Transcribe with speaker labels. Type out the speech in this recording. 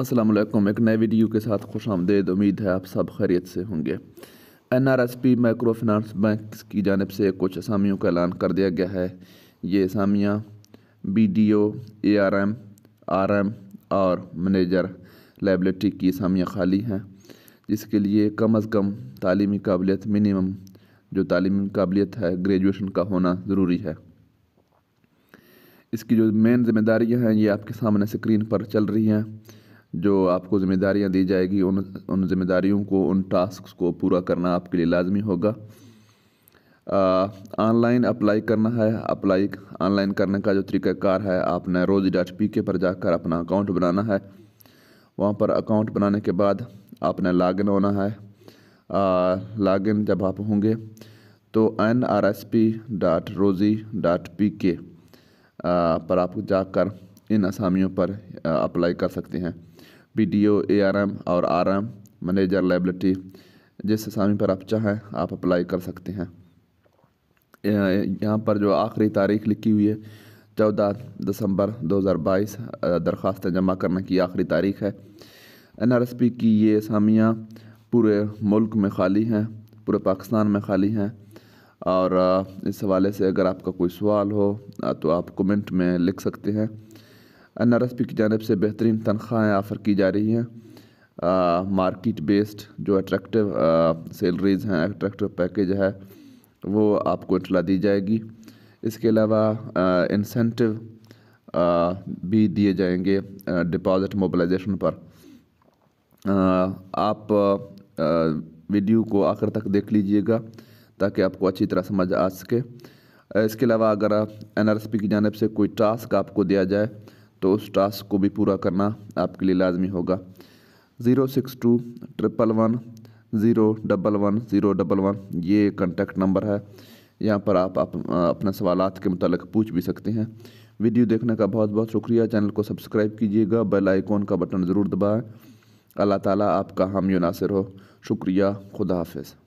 Speaker 1: असलम एक नए वीडियो के साथ खुश आमदेद उम्मीद है आप सब खैरियत से होंगे N R S P microfinance bank की जानब से कुछ असामियों का ऐलान कर दिया गया है ये असामियाँ B D O A R M R M और मैनेजर लाइबलिटी की असामियाँ खाली हैं जिसके लिए कम अज़ कम तालीमी काबिलियत मिनिमम जो तालीमी काबिलियत है ग्रेजुएशन का होना ज़रूरी है इसकी जो मेन जिम्मेदारियाँ हैं ये आपके सामने स्क्रीन पर चल रही हैं जो आपको ज़िम्मेदारियाँ दी जाएगी उन उन ज़िम्मेदारियों को उन टास्क को पूरा करना आपके लिए लाजमी होगा ऑनलाइन अप्लाई करना है अप्लाई ऑनलाइन करने का जो तरीक़ाकार है आपने रोज डॉट पी के पर जाकर अपना अकाउंट बनाना है वहाँ पर अकाउंट बनाने के बाद आपने लॉगिन होना है लॉगिन जब आप होंगे तो N R S P dot Rozee dot P K पर आप जाकर इन असामियों पर अप्लाई कर सकते हैं B D O A R M और आर एम मैनेजर लाइबिलिटी जिस असामी पर आप चाहें आप अप्लाई कर सकते हैं यहाँ पर जो आखिरी तारीख लिखी हुई है चौदह दिसंबर 2022 दरख्वास्तें जमा करने की आखिरी तारीख है एन आर एस पी की ये असामियाँ पूरे मुल्क में खाली हैं पूरे पाकिस्तान में खाली हैं और इस हवाले से अगर आपका कोई सवाल हो तो आप कमेंट में लिख सकते हैं एन आर एस पी की जानब से बेहतरीन तनख्वाहें ऑफ़र की जा रही हैं मार्किट बेस्ड जो अट्रैक्टिव सैलरीज़ हैं अट्रैक्टिव पैकेज है वो आपको इतला दी जाएगी इसके अलावा इंसेंटिव भी दिए जाएंगे डिपॉजिट मोबलाइजेशन पर आ, आप आ, वीडियो को आखिर तक देख लीजिएगा ताकि आपको अच्छी तरह समझ आ सके इसके अलावा अगर एन आर एस पी की जानब से कोई टास्क आपको दिया जाए तो उस टास्क को भी पूरा करना आपके लिए लाजमी होगा zero six two triple one zero double one zero double one ये कंटेक्ट नंबर है यहाँ पर आप अपने सवाल के मतलब पूछ भी सकते हैं वीडियो देखने का बहुत बहुत शुक्रिया चैनल को सब्सक्राइब कीजिएगा बेल आइकॉन का बटन ज़रूर दबाएँ अल्लाह ताला आपका हम नासिर हो शुक्रिया खुदा हाफिज़